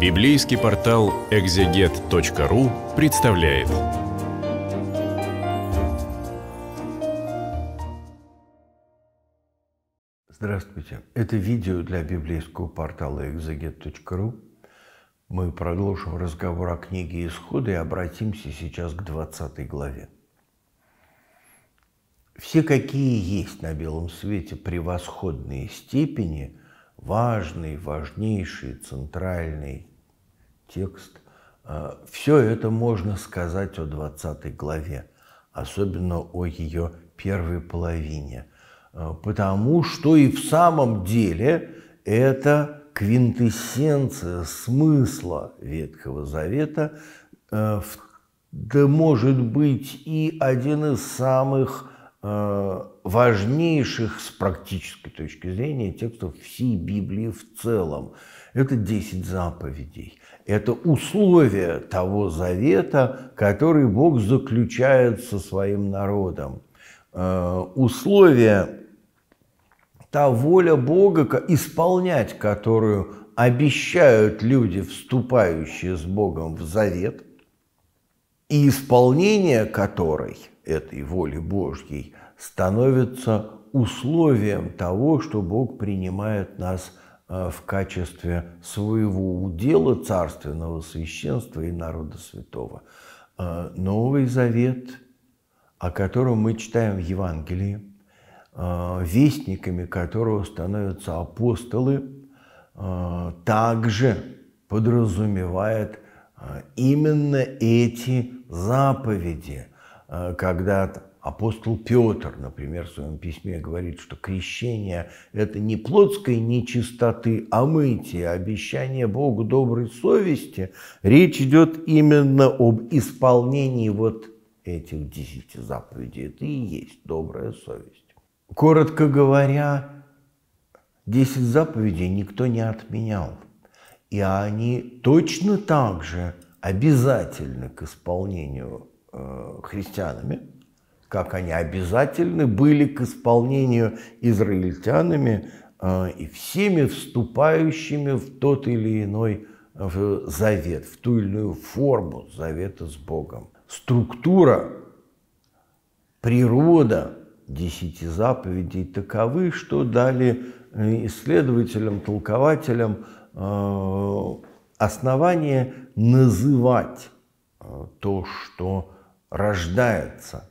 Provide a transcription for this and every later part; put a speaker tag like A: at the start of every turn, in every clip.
A: Библейский портал экзегет.ру представляет. Здравствуйте. Это видео для библейского портала экзегет.ру. Мы продолжим разговор о книге Исхода и обратимся сейчас к 20 главе. Все, какие есть на белом свете превосходные степени – важный, важнейший, центральный текст. А, Все это можно сказать о 20 главе, особенно о ее первой половине, а, потому что и в самом деле это квинтэссенция смысла Ветхого Завета, а, да может быть и один из самых Э, важнейших с практической точки зрения текстов всей Библии в целом. Это 10 заповедей. Это условия того завета, который Бог заключает со своим народом. Э, условия та воля Бога, исполнять которую обещают люди, вступающие с Богом в завет, и исполнение которой – этой воли Божьей становится условием того, что Бог принимает нас э, в качестве своего удела царственного священства и народа святого. Э, Новый Завет, о котором мы читаем в Евангелии, э, вестниками которого становятся апостолы, также подразумевает именно эти заповеди – Э, когда апостол Петр, например, в своем письме говорит, что крещение – это не плотской нечистоты, а мытие, обещание Богу доброй совести, речь идет именно об исполнении вот этих десяти заповедей. Это и есть добрая совесть. Коротко говоря, десять заповедей никто не отменял. И они точно так же обязательны к исполнению Э, христианами, как они обязательны были к исполнению израильтянами э, и всеми вступающими в тот или иной э, завет, в ту или иную форму завета с Богом. Структура, природа десяти заповедей таковы, что дали исследователям, толкователям основание называть то, что рождается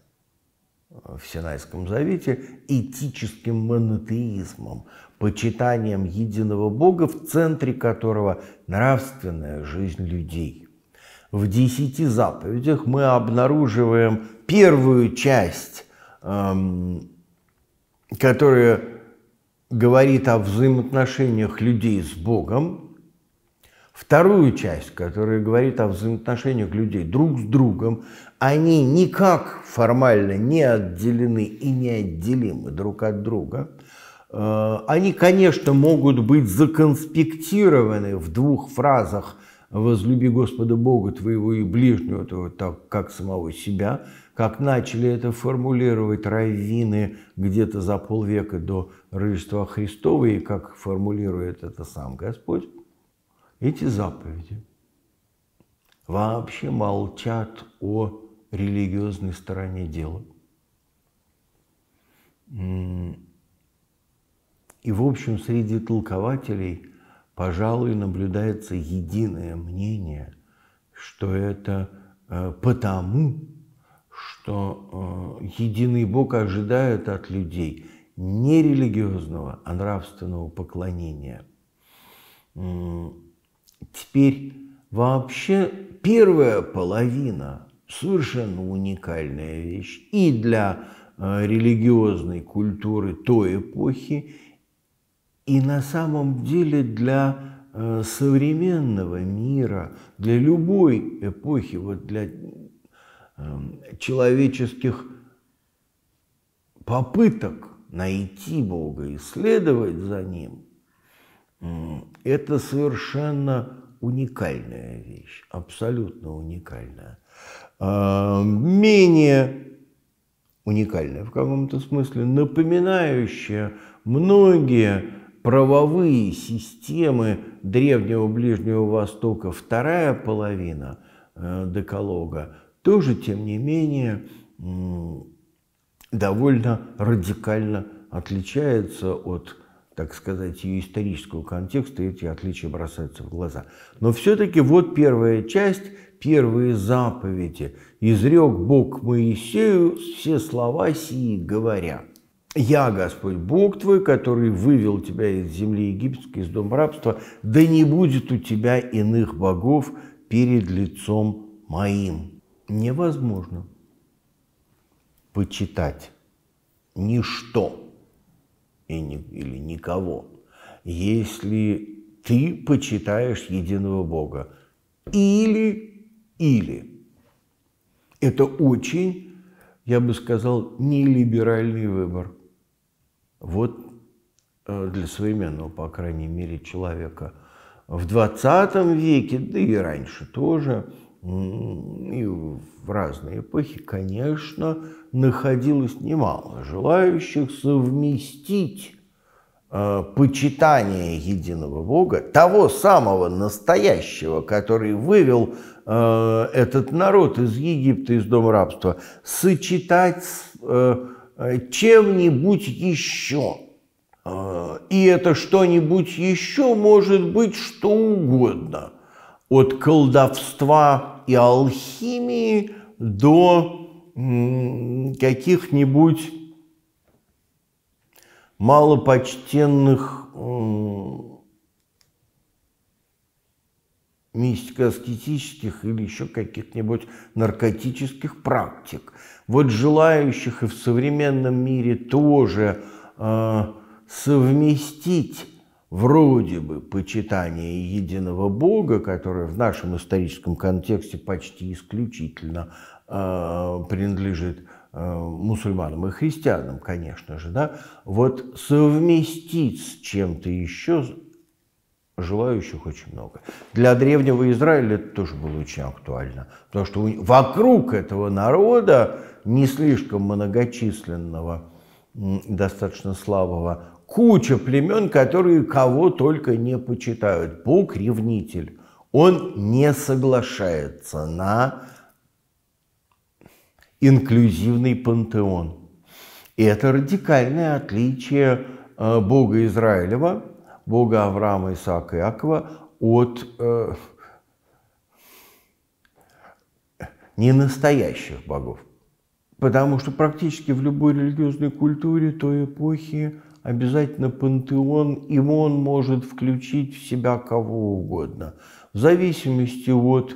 A: в Синайском Завете этическим монотеизмом, почитанием единого Бога, в центре которого нравственная жизнь людей. В десяти заповедях мы обнаруживаем первую часть, эм, которая говорит о взаимоотношениях людей с Богом, Вторую часть, которая говорит о взаимоотношениях людей друг с другом, они никак формально не отделены и не отделимы друг от друга. Э, они, конечно, могут быть законспектированы в двух фразах «возлюби Господа Бога твоего и ближнего твоего, так как самого себя», как начали это формулировать раввины где-то за полвека до Рождества Христова и как формулирует это сам Господь эти заповеди вообще молчат о религиозной стороне дела. И, в общем, среди толкователей, пожалуй, наблюдается единое мнение, что это э, потому, что э, единый Бог ожидает от людей не религиозного, а нравственного поклонения – Теперь вообще первая половина совершенно уникальная вещь и для э, религиозной культуры той эпохи, и на самом деле для э, современного мира, для любой эпохи, вот для эм, человеческих попыток найти Бога, исследовать за Ним, это совершенно уникальная вещь, абсолютно уникальная. А, менее уникальная в каком-то смысле, напоминающая многие правовые системы древнего Ближнего Востока, вторая половина э, декалога, тоже, тем не менее, довольно радикально отличается от так сказать, ее исторического контекста, эти отличия бросаются в глаза. Но все-таки вот первая часть, первые заповеди. «Изрек Бог Моисею все слова сии говоря». «Я, Господь Бог твой, который вывел тебя из земли египетской, из дома рабства, да не будет у тебя иных богов перед лицом моим». Невозможно почитать ничто и ни, или никого, если ты почитаешь единого Бога. Или, или. Это очень, я бы сказал, нелиберальный выбор. Вот э, для современного, по крайней мере, человека. В 20 веке, да и раньше тоже, и в разные эпохи, конечно, находилось немало желающих совместить э, почитание единого Бога, того самого настоящего, который вывел э, этот народ из Египта, из дома рабства, сочетать с э, э чем-нибудь еще. Э, и это что-нибудь еще может быть что угодно. От колдовства и алхимии до каких-нибудь малопочтенных мистико-аскетических или еще каких-нибудь наркотических практик. Вот желающих и в современном мире тоже э, совместить вроде бы почитание единого Бога, которое в нашем историческом контексте почти исключительно э, принадлежит э, мусульманам и христианам, конечно же, да, вот совместить с чем-то еще желающих очень много. Для древнего Израиля это тоже было очень актуально, потому что вокруг этого народа, не слишком многочисленного, достаточно слабого, куча племен, которые кого только не почитают. Бог ревнитель. Он не соглашается на инклюзивный пантеон. И это радикальное отличие э, Бога Израилева, Бога Авраама, Исаака и Иакова от э, ненастоящих богов. Потому что практически в любой религиозной культуре той эпохи обязательно пантеон, и он может включить в себя кого угодно. В зависимости от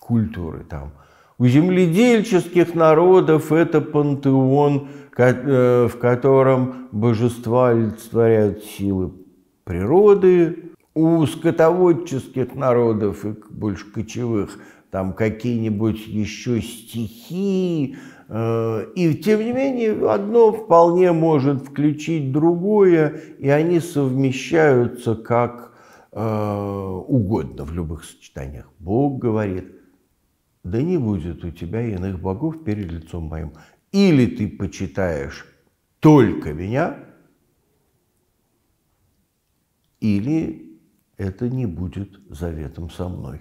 A: культуры там. У земледельческих народов это пантеон, э, в котором божества олицетворяют силы природы. У скотоводческих народов и больше кочевых там какие-нибудь еще стихии, Э, и тем не менее, одно вполне может включить другое, и они совмещаются как э, угодно в любых сочетаниях. Бог говорит, да не будет у тебя иных богов перед лицом моим. Или ты почитаешь только меня, или это не будет заветом со мной.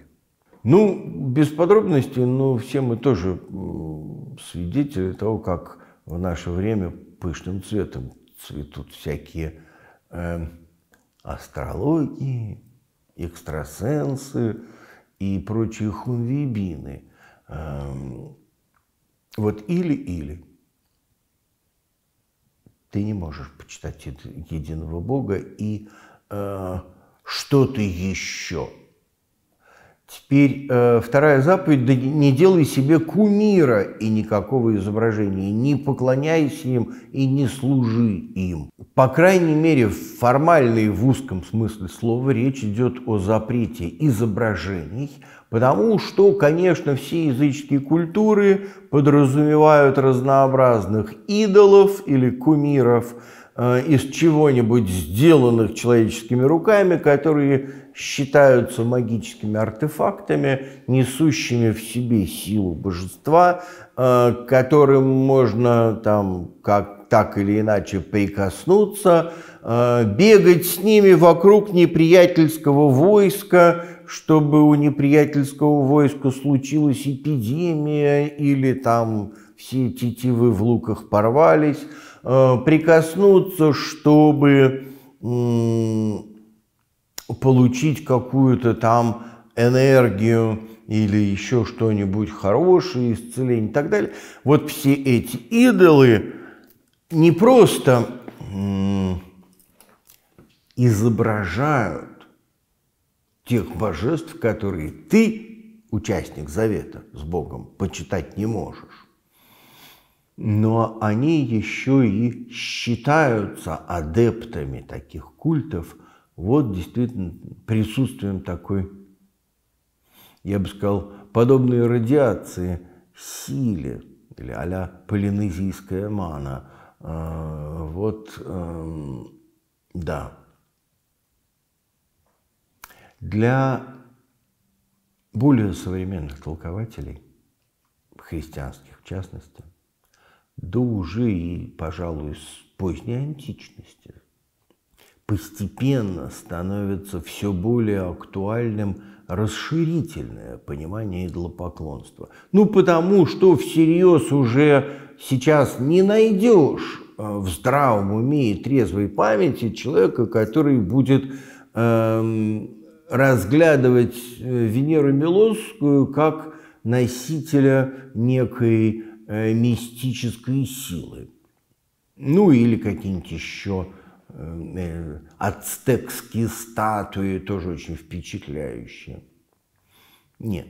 A: Ну, без подробностей, но все мы тоже свидетели того, как в наше время пышным цветом цветут всякие э, астрологи, экстрасенсы и прочие хунвибины. Э, вот или-или. Ты не можешь почитать единого Бога и э, что-то еще – Теперь э, вторая заповедь да не делай себе кумира и никакого изображения, не поклоняйся им и не служи им. По крайней мере, формально и в узком смысле слова речь идет о запрете изображений, потому что, конечно, все языческие культуры подразумевают разнообразных идолов или кумиров э, из чего-нибудь сделанных человеческими руками, которые считаются магическими артефактами, несущими в себе силу божества, э, которым можно там как так или иначе прикоснуться, э, бегать с ними вокруг неприятельского войска, чтобы у неприятельского войска случилась эпидемия или там все тетивы в луках порвались, э, прикоснуться, чтобы получить какую-то там энергию или еще что-нибудь хорошее, исцеление и так далее. Вот все эти идолы не просто изображают тех божеств, которые ты, участник завета с Богом, почитать не можешь. Но они еще и считаются адептами таких культов – вот действительно присутствием такой, я бы сказал, подобной радиации силе, или а-ля полинезийская мана. А, вот, эм, да. Для более современных толкователей, христианских в частности, да уже и, пожалуй, с поздней античности – постепенно становится все более актуальным расширительное понимание идолопоклонства. Ну, потому что всерьез уже сейчас не найдешь э, в здравом уме и трезвой памяти человека, который будет эм, разглядывать э, Венеру Милосскую как носителя некой э, мистической силы. Ну или какие-нибудь еще Э, ацтекские статуи тоже очень впечатляющие. Нет.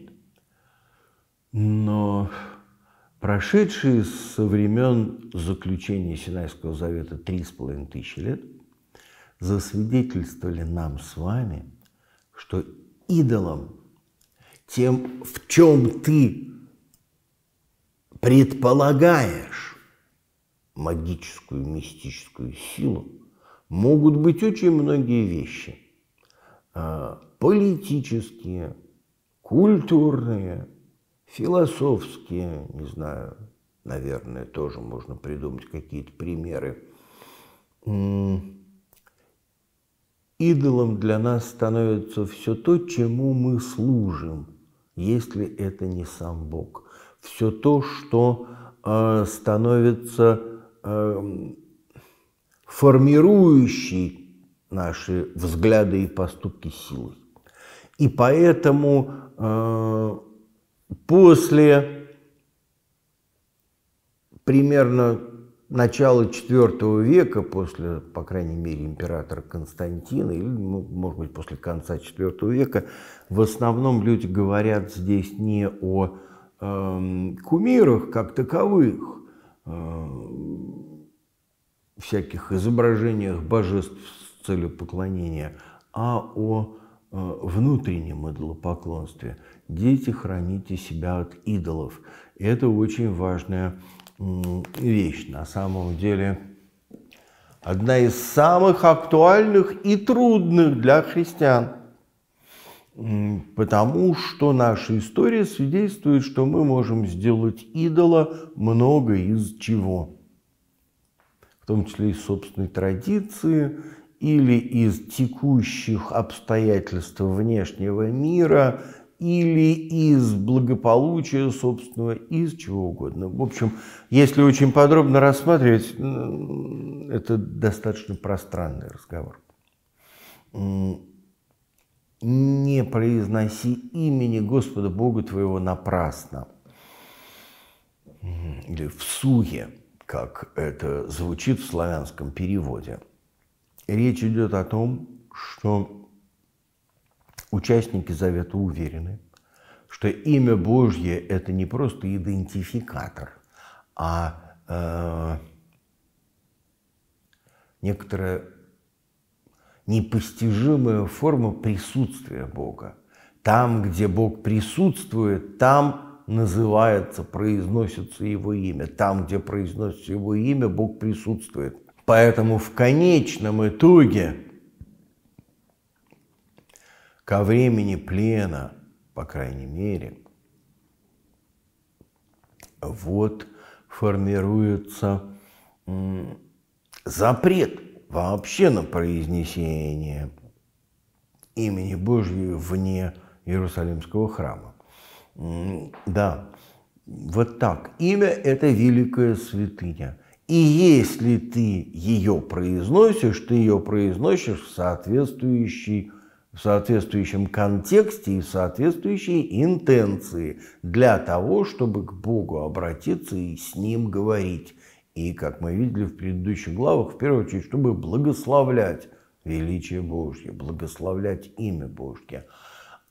A: Но прошедшие со времен заключения Синайского завета три с половиной тысячи лет засвидетельствовали нам с вами, что идолом, тем, в чем ты предполагаешь магическую, мистическую силу, могут быть очень многие вещи. А, политические, культурные, философские, не знаю, наверное, тоже можно придумать какие-то примеры. Идолом для нас становится все то, чему мы служим, если это не сам Бог. Все то, что а, становится а, формирующей наши взгляды и поступки силы, И поэтому э, после примерно начала IV века, после, по крайней мере, императора Константина, или, ну, может быть, после конца IV века, в основном люди говорят здесь не о э, кумирах как таковых, э, всяких изображениях божеств с целью поклонения, а о э, внутреннем идолопоклонстве. Дети, храните себя от идолов. Это очень важная вещь. На самом деле, одна из самых актуальных и трудных для христиан. Потому что наша история свидетельствует, что мы можем сделать идола много из чего в том числе из собственной традиции или из текущих обстоятельств внешнего мира, или из благополучия собственного, из чего угодно. В общем, если очень подробно рассматривать, это достаточно пространный разговор. Не произноси имени Господа Бога твоего напрасно. Или в суе как это звучит в славянском переводе. Речь идет о том, что участники завета уверены, что имя Божье – это не просто идентификатор, а э, некоторая непостижимая форма присутствия Бога. Там, где Бог присутствует, там называется, произносится его имя. Там, где произносится его имя, Бог присутствует. Поэтому в конечном итоге ко времени плена, по крайней мере, вот формируется запрет вообще на произнесение имени Божьего вне Иерусалимского храма. Да, вот так. Имя – это великая святыня. И если ты ее произносишь, ты ее произносишь в, соответствующей, в соответствующем контексте и в соответствующей интенции для того, чтобы к Богу обратиться и с Ним говорить. И, как мы видели в предыдущих главах, в первую очередь, чтобы благословлять величие Божье, благословлять имя Божье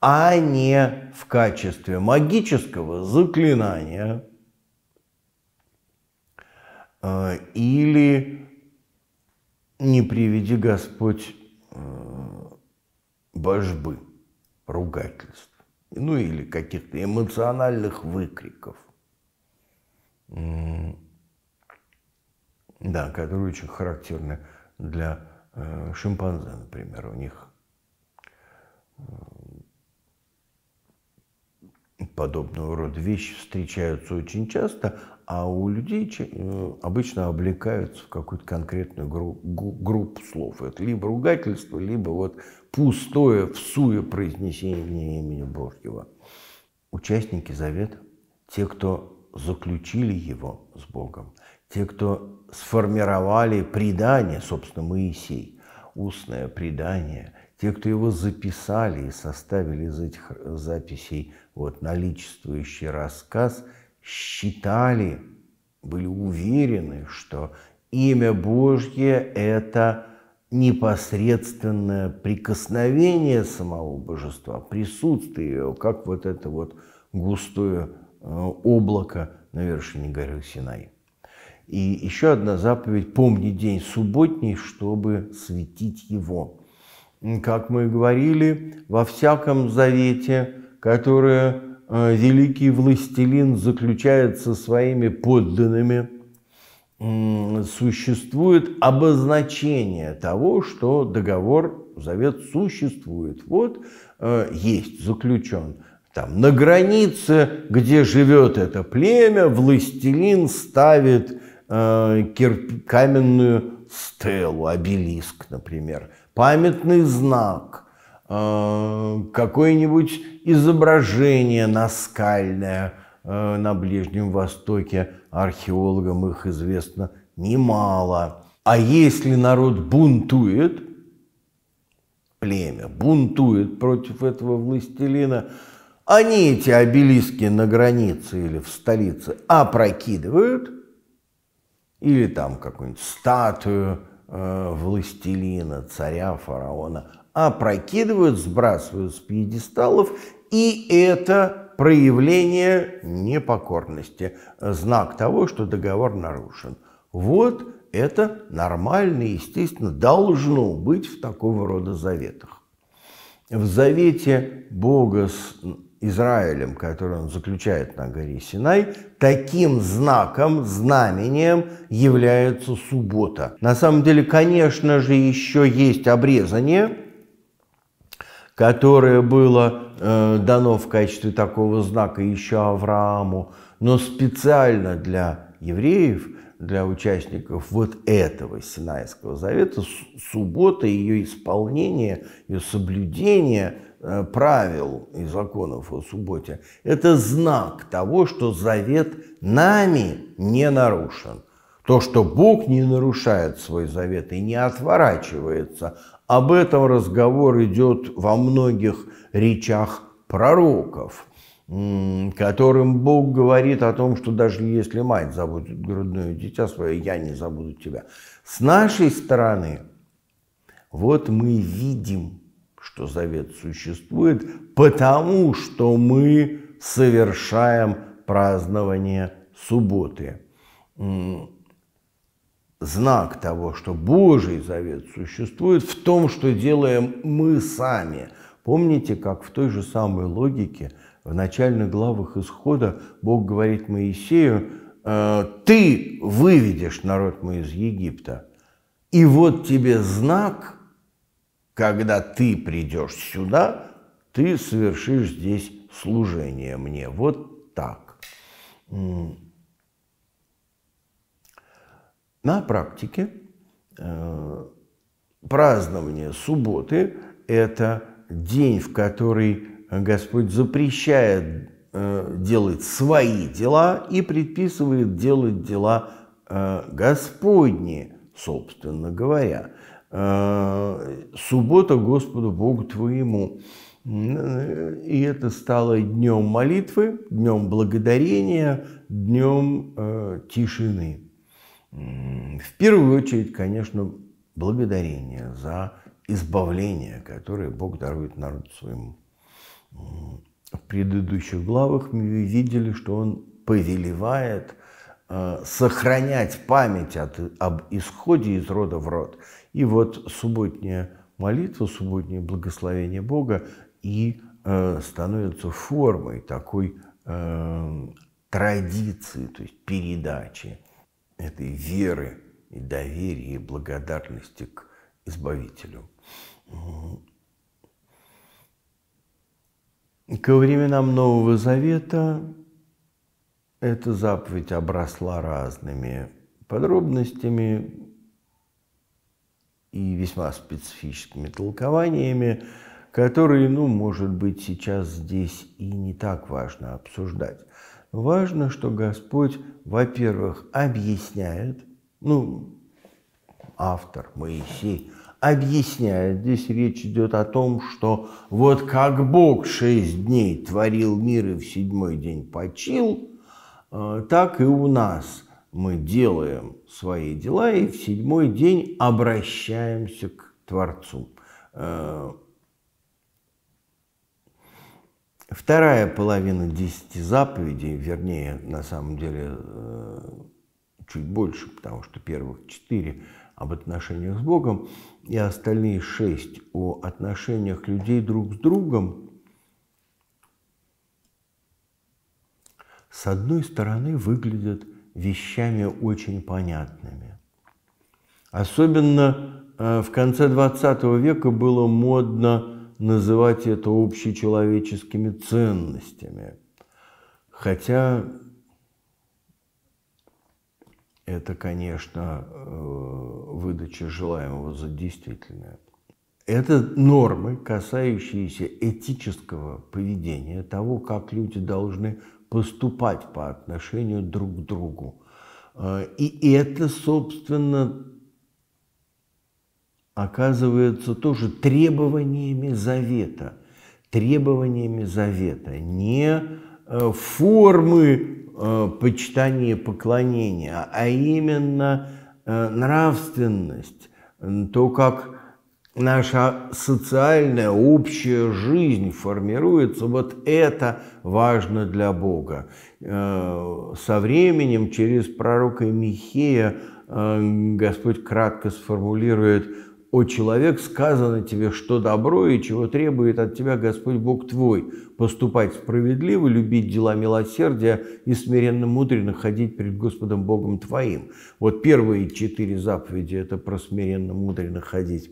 A: а не в качестве магического заклинания э, или не приведи Господь э, божбы, ругательств, ну или каких-то эмоциональных выкриков, да, которые очень характерны для э, шимпанзе, например, у них подобного рода вещи встречаются очень часто, а у людей э, обычно облекаются в какую-то конкретную группу, слов. Это либо ругательство, либо вот пустое, всуе произнесение имени Божьего. Участники завета, те, кто заключили его с Богом, те, кто сформировали предание, собственно, Моисей, устное предание, те, кто его записали и составили из этих э, записей вот, наличествующий рассказ, считали, были уверены, что имя Божье – это непосредственное прикосновение самого божества, присутствие его, как вот это вот густое э, облако на вершине горы Синай. И еще одна заповедь – помни день субботний, чтобы светить его как мы говорили, во всяком завете, которое э, великий властелин заключает со своими подданными, существует обозначение того, что договор, завет существует. Вот э, есть заключен. Там, на границе, где живет это племя, властелин ставит э, кирп, каменную стелу, обелиск, например, памятный знак, э, какое-нибудь изображение наскальное э, на Ближнем Востоке. Археологам их известно немало. А если народ бунтует, племя бунтует против этого властелина, они эти обелиски на границе или в столице опрокидывают – или там какую-нибудь статую э, властелина, царя, фараона. Опрокидывают, сбрасывают с пьедесталов, и это проявление непокорности, знак того, что договор нарушен. Вот это нормально, естественно, должно быть в такого рода заветах. В завете Бога с Израилем, который он заключает на горе Синай, таким знаком, знамением является суббота. На самом деле, конечно же, еще есть обрезание, которое было э, дано в качестве такого знака еще Аврааму, но специально для евреев, для участников вот этого Синайского завета, суббота, ее исполнение, ее соблюдение – Э, правил и законов о субботе, это знак того, что завет нами не нарушен. То, что Бог не нарушает свой завет и не отворачивается, об этом разговор идет во многих речах пророков, которым Бог говорит о том, что даже если мать забудет грудное дитя свое, я не забуду тебя. С нашей стороны, вот мы видим что завет существует, потому что мы совершаем празднование субботы. Знак того, что Божий завет существует в том, что делаем мы сами. Помните, как в той же самой логике в начальных главах исхода Бог говорит Моисею, «Э, ты выведешь народ мой из Египта. И вот тебе знак – когда ты придешь сюда, ты совершишь здесь служение мне. Вот так. На практике э, празднование субботы – это день, в который Господь запрещает э, делать свои дела и предписывает делать дела э, Господни, собственно говоря – Э, суббота Господу Богу твоему. И это стало днем молитвы, днем благодарения, днем э, тишины. В первую очередь, конечно, благодарение за избавление, которое Бог дарует народу своему. В предыдущих главах мы видели, что Он повелевает э, сохранять память от, об исходе из рода в род и вот субботняя молитва, субботнее благословение Бога и э, становится формой такой э, традиции, то есть передачи этой веры и доверия, и благодарности к Избавителю. Ко временам Нового Завета эта заповедь обросла разными подробностями, и весьма специфическими толкованиями, которые, ну, может быть, сейчас здесь и не так важно обсуждать. Важно, что Господь, во-первых, объясняет, ну, автор Моисей объясняет, здесь речь идет о том, что вот как Бог шесть дней творил мир и в седьмой день почил, э, так и у нас – мы делаем свои дела и в седьмой день обращаемся к Творцу. Э, вторая половина десяти заповедей, вернее, на самом деле э, чуть больше, потому что первых четыре об отношениях с Богом, и остальные шесть о отношениях людей друг с другом, с одной стороны выглядят – вещами очень понятными. Особенно э, в конце 20 века было модно называть это общечеловеческими ценностями. Хотя это, конечно, э, выдача желаемого за действительное. Это нормы, касающиеся этического поведения, того, как люди должны поступать по отношению друг к другу. А, и это, собственно, оказывается тоже требованиями завета, требованиями завета, не э, формы э, почитания и поклонения, а именно э, нравственность, то, как наша социальная общая жизнь формируется, вот это важно для Бога. Э, со временем через пророка Михея э, Господь кратко сформулирует «О человек, сказано тебе, что добро и чего требует от тебя Господь Бог твой, поступать справедливо, любить дела милосердия и смиренно мудренно ходить перед Господом Богом твоим». Вот первые четыре заповеди – это про смиренно мудренно ходить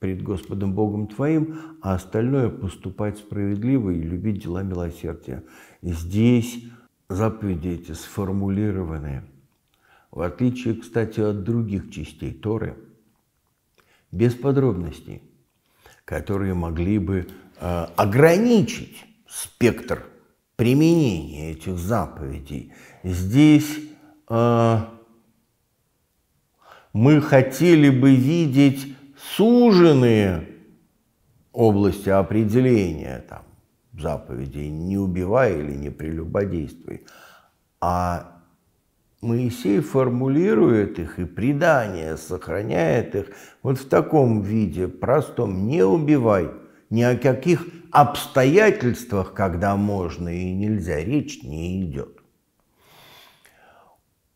A: пред Господом Богом твоим, а остальное поступать справедливо и любить дела милосердия. И здесь заповеди эти сформулированы. В отличие, кстати, от других частей Торы, без подробностей, которые могли бы э, ограничить спектр применения этих заповедей. Здесь э, мы хотели бы видеть суженные области определения там, заповедей «не убивай» или «не прелюбодействуй», а Моисей формулирует их и предание сохраняет их вот в таком виде, простом «не убивай», ни о каких обстоятельствах, когда можно и нельзя, речь не идет.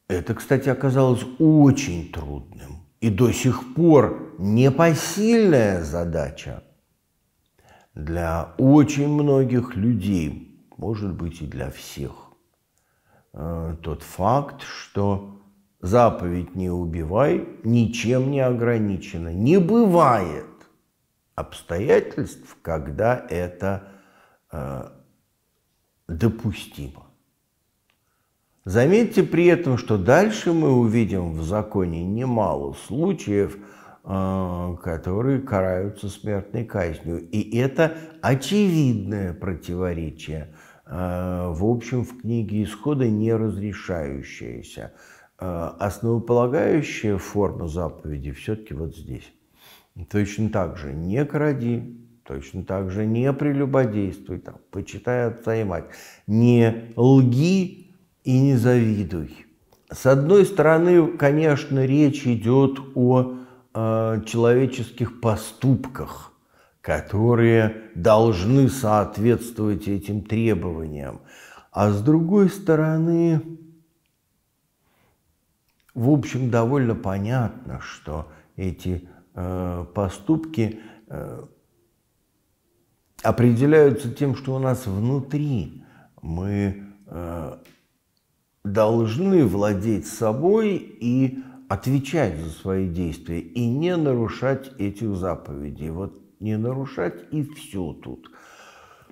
A: Это, кстати, оказалось очень трудным и до сих пор непосильная задача для очень многих людей, может быть и для всех, э, тот факт, что заповедь «не убивай» ничем не ограничена. Не бывает обстоятельств, когда это э, допустимо. Заметьте при этом, что дальше мы увидим в законе немало случаев, а, которые караются смертной казнью. И это очевидное противоречие, а, в общем, в книге исхода не разрешающееся. А, основополагающая форма заповеди все-таки вот здесь. Точно так же не кради, точно так же не прелюбодействуй, там, почитай отца и мать, не лги и не завидуй. С одной стороны, конечно, речь идет о э, человеческих поступках, которые должны соответствовать этим требованиям. А с другой стороны, в общем, довольно понятно, что эти э, поступки э, определяются тем, что у нас внутри мы э, должны владеть собой и отвечать за свои действия и не нарушать этих заповедей. Вот не нарушать и все тут.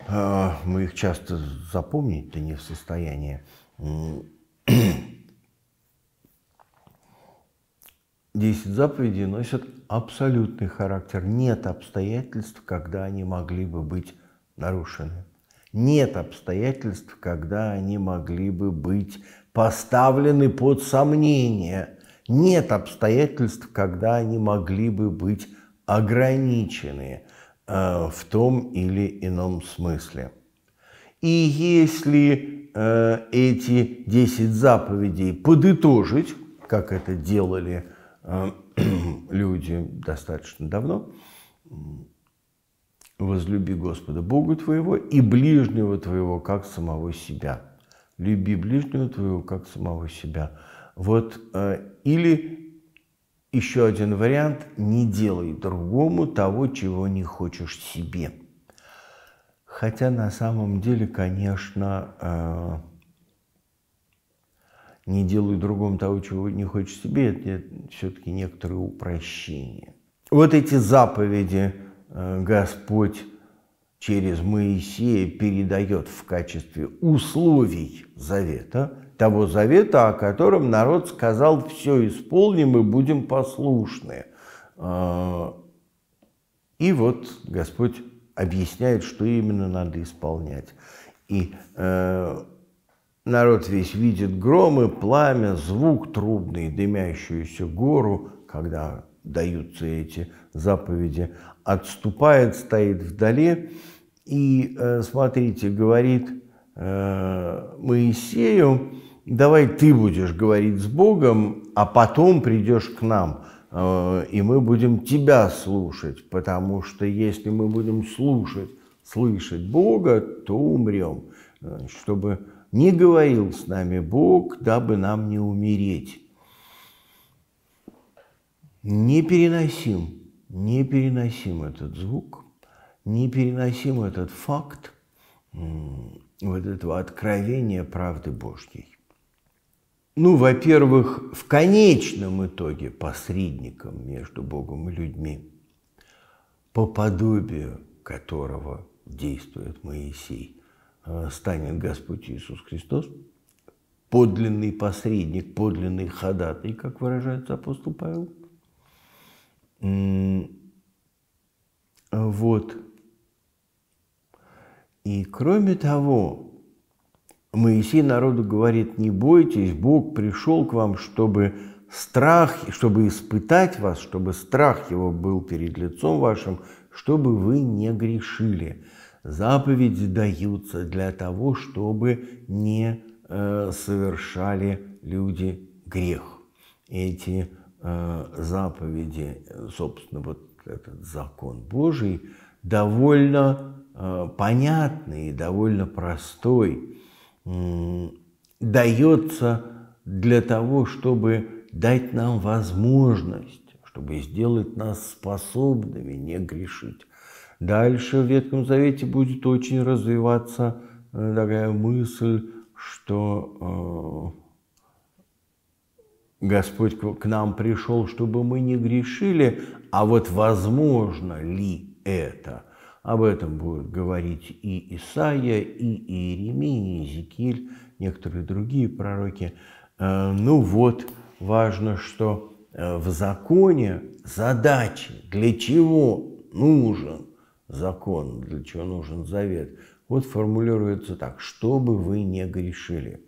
A: А, мы их часто запомнить-то не в состоянии. Десять заповедей носят абсолютный характер. Нет обстоятельств, когда они могли бы быть нарушены. Нет обстоятельств, когда они могли бы быть поставлены под сомнение. Нет обстоятельств, когда они могли бы быть ограничены э, в том или ином смысле. И если э, эти 10 заповедей подытожить, как это делали э, люди достаточно давно, возлюби Господа Бога твоего и ближнего твоего, как самого себя – люби ближнего твоего, как самого себя. Вот, э, или еще один вариант, не делай другому того, чего не хочешь себе. Хотя на самом деле, конечно, э, не делай другому того, чего не хочешь себе, это все-таки некоторые упрощения. Вот эти заповеди э, Господь через Моисея передает в качестве условий завета, того завета, о котором народ сказал, все исполним и будем послушны. А, и вот Господь объясняет, что именно надо исполнять. И э, народ весь видит громы, пламя, звук трубный, дымящуюся гору, когда даются эти заповеди, отступает, стоит вдали и, э, смотрите, говорит э, Моисею, давай ты будешь говорить с Богом, а потом придешь к нам, э, и мы будем тебя слушать, потому что если мы будем слушать, слышать Бога, то умрем, чтобы не говорил с нами Бог, дабы нам не умереть непереносим, непереносим этот звук, непереносим этот факт вот этого откровения правды Божьей. Ну, во-первых, в конечном итоге посредником между Богом и людьми, по подобию которого действует Моисей, э, станет Господь Иисус Христос, подлинный посредник, подлинный ходатай, как выражается апостол Павел – вот. И кроме того, Моисей народу говорит, не бойтесь, Бог пришел к вам, чтобы страх, чтобы испытать вас, чтобы страх его был перед лицом вашим, чтобы вы не грешили. Заповеди даются для того, чтобы не э, совершали люди грех. Эти Э, заповеди, собственно, вот этот закон Божий, довольно э, понятный и довольно простой, дается для того, чтобы дать нам возможность, чтобы сделать нас способными не грешить. Дальше в Ветхом Завете будет очень развиваться э, такая мысль, что Господь к нам пришел, чтобы мы не грешили, а вот возможно ли это? Об этом будут говорить и Исаия, и Иеремия, и Иезекииль, некоторые другие пророки. Э, ну вот, важно, что э, в законе задачи, для чего нужен закон, для чего нужен завет, вот формулируется так, чтобы вы не грешили.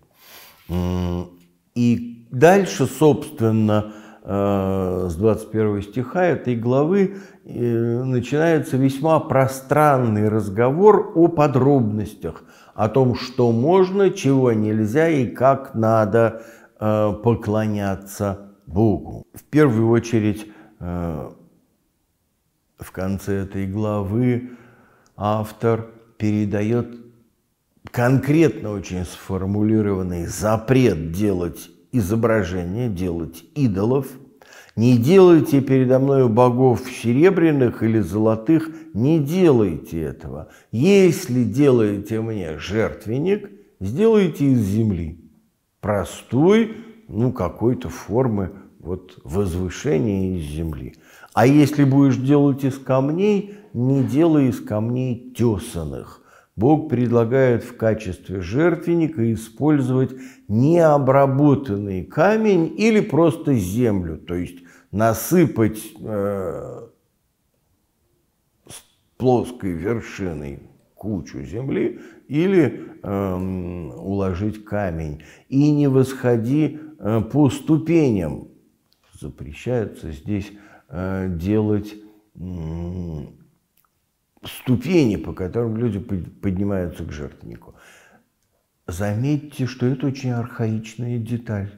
A: И дальше, собственно, э, с 21 стиха этой главы э, начинается весьма пространный разговор о подробностях, о том, что можно, чего нельзя и как надо э, поклоняться Богу. В первую очередь, в конце этой главы автор передает конкретно очень сформулированный запрет делать изображения, делать идолов. Не делайте передо мною богов серебряных или золотых, не делайте этого. Если делаете мне жертвенник, сделайте из земли. Простой, ну, какой-то формы вот возвышения из земли. А если будешь делать из камней, не делай из камней тесаных, Бог предлагает в качестве жертвенника использовать необработанный камень или просто землю, то есть насыпать э, с плоской вершиной кучу земли или э, уложить камень. И не восходи э, по ступеням. Запрещается здесь э, делать ступени, по которым люди поднимаются к жертвеннику. Заметьте, что это очень архаичная деталь,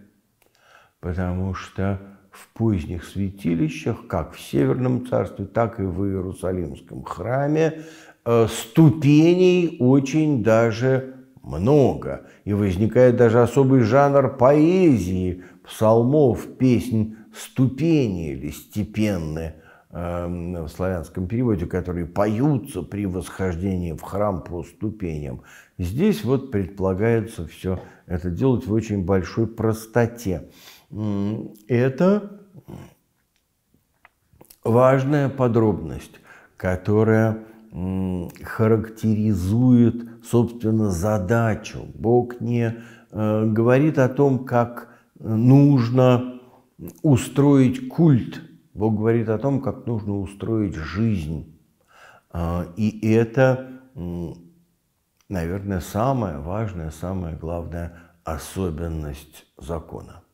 A: потому что в поздних святилищах, как в Северном царстве, так и в Иерусалимском храме, э, ступеней очень даже много. И возникает даже особый жанр поэзии, псалмов, песнь «Ступени» или «Степенные» Эм, в славянском переводе, которые поются при восхождении в храм по ступеням. Здесь вот предполагается все это делать в очень большой простоте. Это важная подробность, которая характеризует, собственно, задачу. Бог не э, говорит о том, как нужно устроить культ Бог говорит о том, как нужно устроить жизнь. А, и это, наверное, самая важная, самая главная особенность закона.